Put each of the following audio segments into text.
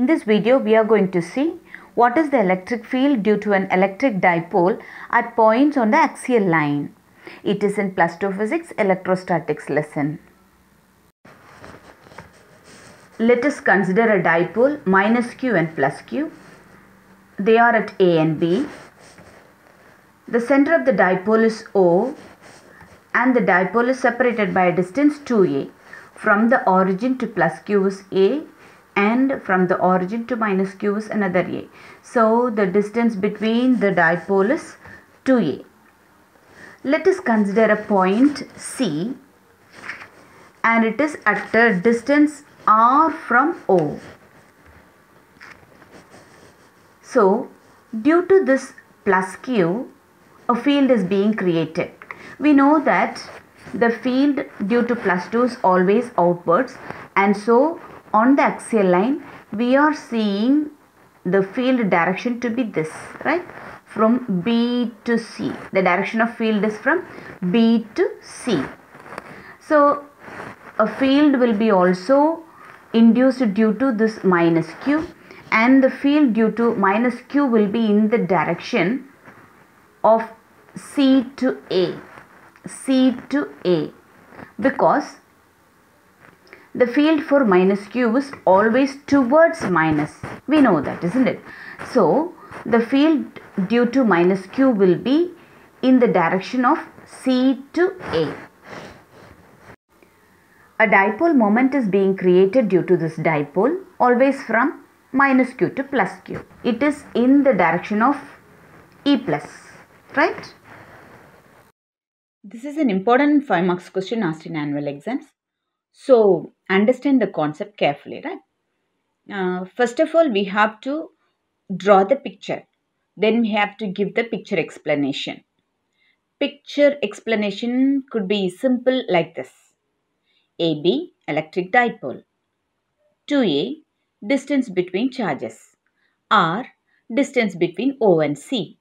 In this video, we are going to see what is the electric field due to an electric dipole at points on the axial line. It is in Plus 2 Physics Electrostatics lesson. Let us consider a dipole minus q and plus q. They are at A and B. The center of the dipole is O and the dipole is separated by a distance 2A. From the origin to plus q is A and from the origin to minus q is another a. So the distance between the dipole is 2a. Let us consider a point C and it is at a distance r from O. So due to this plus q, a field is being created. We know that the field due to plus 2 is always outwards and so on the axial line we are seeing the field direction to be this right from B to C the direction of field is from B to C so a field will be also induced due to this minus Q and the field due to minus Q will be in the direction of C to A C to A because the field for minus q is always towards minus. We know that, isn't it? So, the field due to minus q will be in the direction of C to A. A dipole moment is being created due to this dipole always from minus q to plus q. It is in the direction of E plus, right? This is an important 5 marks question asked in annual exams. So, understand the concept carefully, right? Uh, first of all, we have to draw the picture. Then we have to give the picture explanation. Picture explanation could be simple like this. AB, electric dipole. 2A, distance between charges. R, distance between O and C.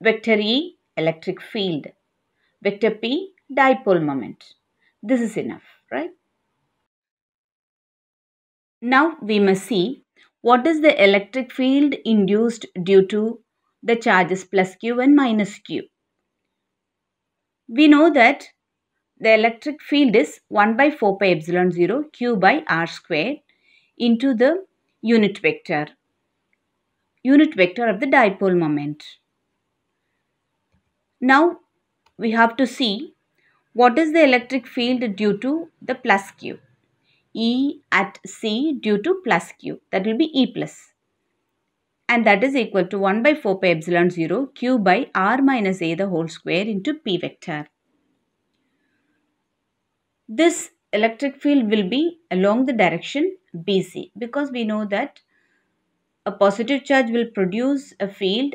Vector E, electric field. Vector P, dipole moment. This is enough right? Now we must see what is the electric field induced due to the charges plus q and minus q. We know that the electric field is 1 by 4 pi epsilon 0 q by r square into the unit vector, unit vector of the dipole moment. Now we have to see what is the electric field due to the plus Q? E at C due to plus Q. That will be E plus. And that is equal to 1 by 4 pi epsilon 0 Q by R minus A the whole square into P vector. This electric field will be along the direction BC because we know that a positive charge will produce a field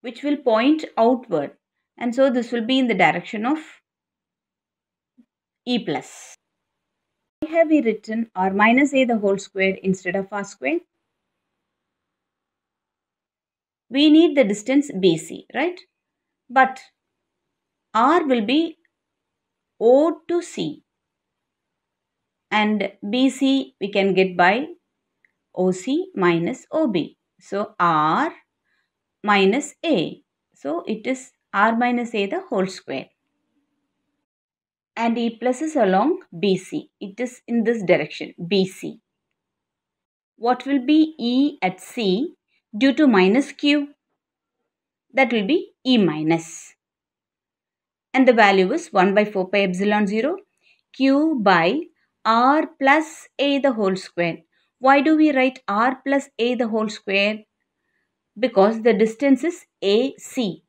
which will point outward and so this will be in the direction of E plus. Why have we written r minus a the whole square instead of r square? We need the distance BC, right? But r will be O to C and BC we can get by OC minus OB. So R minus A. So it is r minus a the whole square. And e plus is along BC. It is in this direction, BC. What will be e at C due to minus q? That will be e minus. And the value is 1 by 4 pi epsilon 0 q by r plus a the whole square. Why do we write r plus a the whole square? Because the distance is ac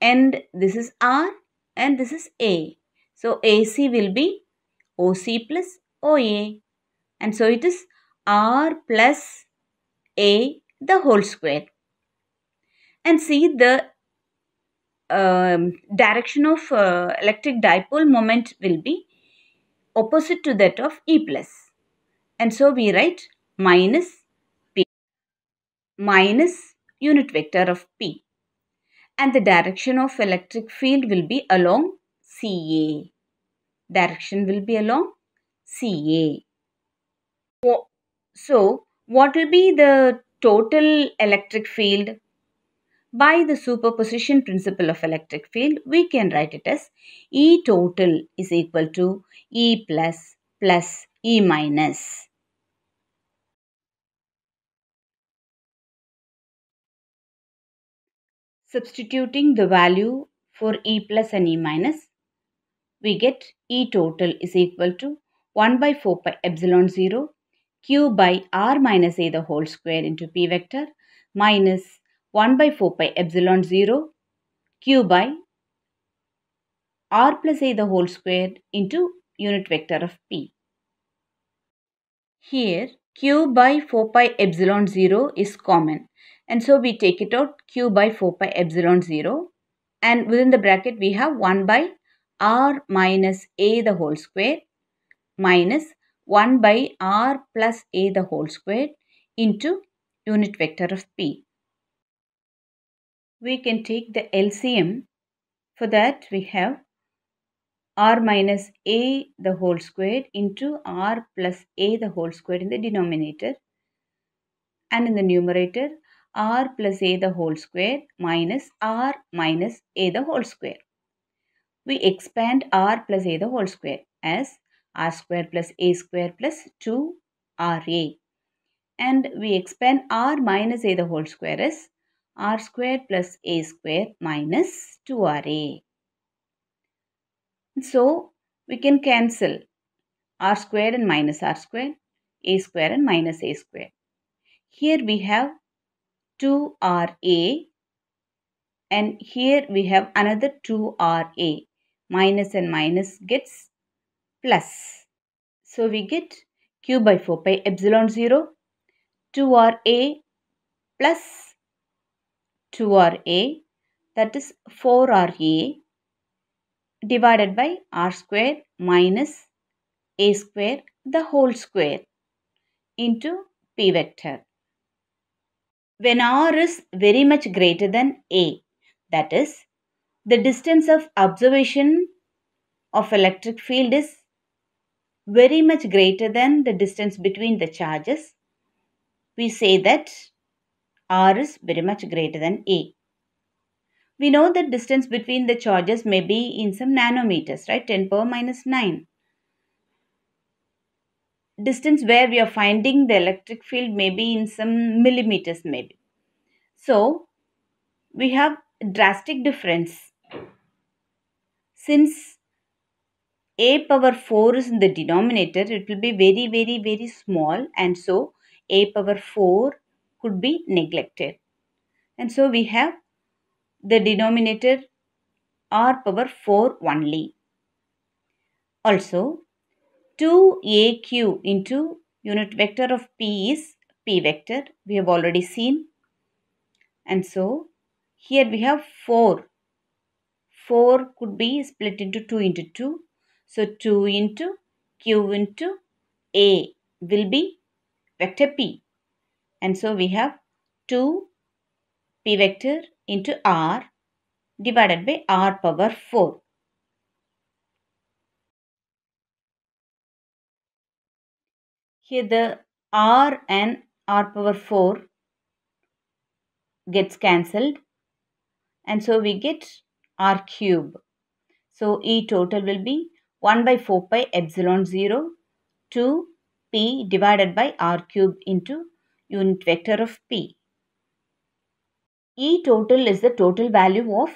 and this is R and this is A. So AC will be OC plus OA and so it is R plus A the whole square. And see the um, direction of uh, electric dipole moment will be opposite to that of E plus. And so we write minus P minus unit vector of P and the direction of electric field will be along CA. Direction will be along CA. So, what will be the total electric field? By the superposition principle of electric field, we can write it as E total is equal to E plus plus E minus. Substituting the value for e plus and e minus, we get e total is equal to 1 by 4 pi epsilon 0 q by r minus a the whole square into p vector minus 1 by 4 pi epsilon 0 q by r plus a the whole square into unit vector of p. Here q by 4 pi epsilon 0 is common and so we take it out q by 4 pi epsilon 0. And within the bracket we have 1 by r minus a the whole square minus 1 by r plus a the whole square into unit vector of p. We can take the LCM. For that we have r minus a the whole square into r plus a the whole square in the denominator and in the numerator r plus a the whole square minus r minus a the whole square. We expand r plus a the whole square as r square plus a square plus 2ra. And we expand r minus a the whole square as r square plus a square minus 2ra. So we can cancel r square and minus r square, a square and minus a square. Here we have 2RA and here we have another 2RA. Minus and minus gets plus. So we get q by 4 pi epsilon 0 2RA plus 2RA that is 4RA divided by r square minus a square the whole square into p vector when r is very much greater than a. That is, the distance of observation of electric field is very much greater than the distance between the charges. We say that r is very much greater than a. We know that distance between the charges may be in some nanometers, right? 10 power minus 9 distance where we are finding the electric field may be in some millimeters maybe. So we have drastic difference since a power 4 is in the denominator it will be very very very small and so a power 4 could be neglected and so we have the denominator r power 4 only also 2aq into unit vector of p is p vector we have already seen and so here we have 4 4 could be split into 2 into 2 so 2 into q into a will be vector p and so we have 2 p vector into r divided by r power 4 Here the r and r power 4 gets cancelled and so we get r cube. So E total will be 1 by 4 pi epsilon 0 to p divided by r cube into unit vector of p. E total is the total value of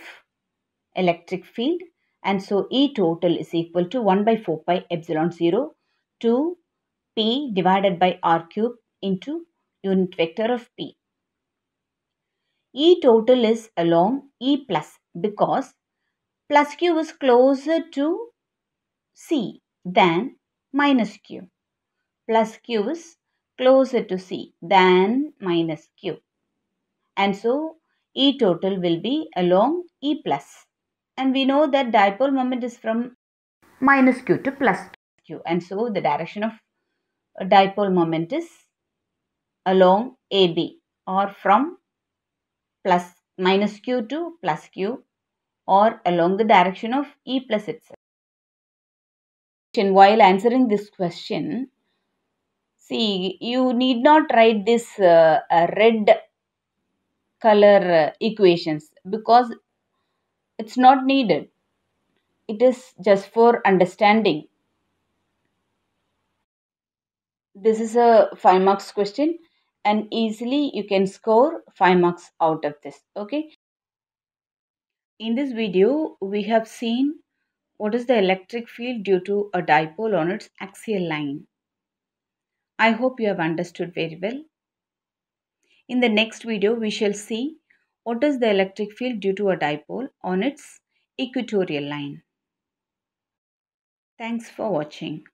electric field and so E total is equal to 1 by 4 pi epsilon 0 to p divided by r cube into unit vector of p. E total is along E plus because plus q is closer to c than minus q. Plus q is closer to c than minus q. And so E total will be along E plus. And we know that dipole moment is from minus q to plus q. And so the direction of a dipole moment is along AB or from plus minus Q to plus Q or along the direction of E plus itself. While answering this question, see you need not write this uh, uh red color uh, equations because it's not needed. It is just for understanding this is a 5 marks question and easily you can score 5 marks out of this. Okay. In this video, we have seen what is the electric field due to a dipole on its axial line. I hope you have understood very well. In the next video, we shall see what is the electric field due to a dipole on its equatorial line. Thanks for watching.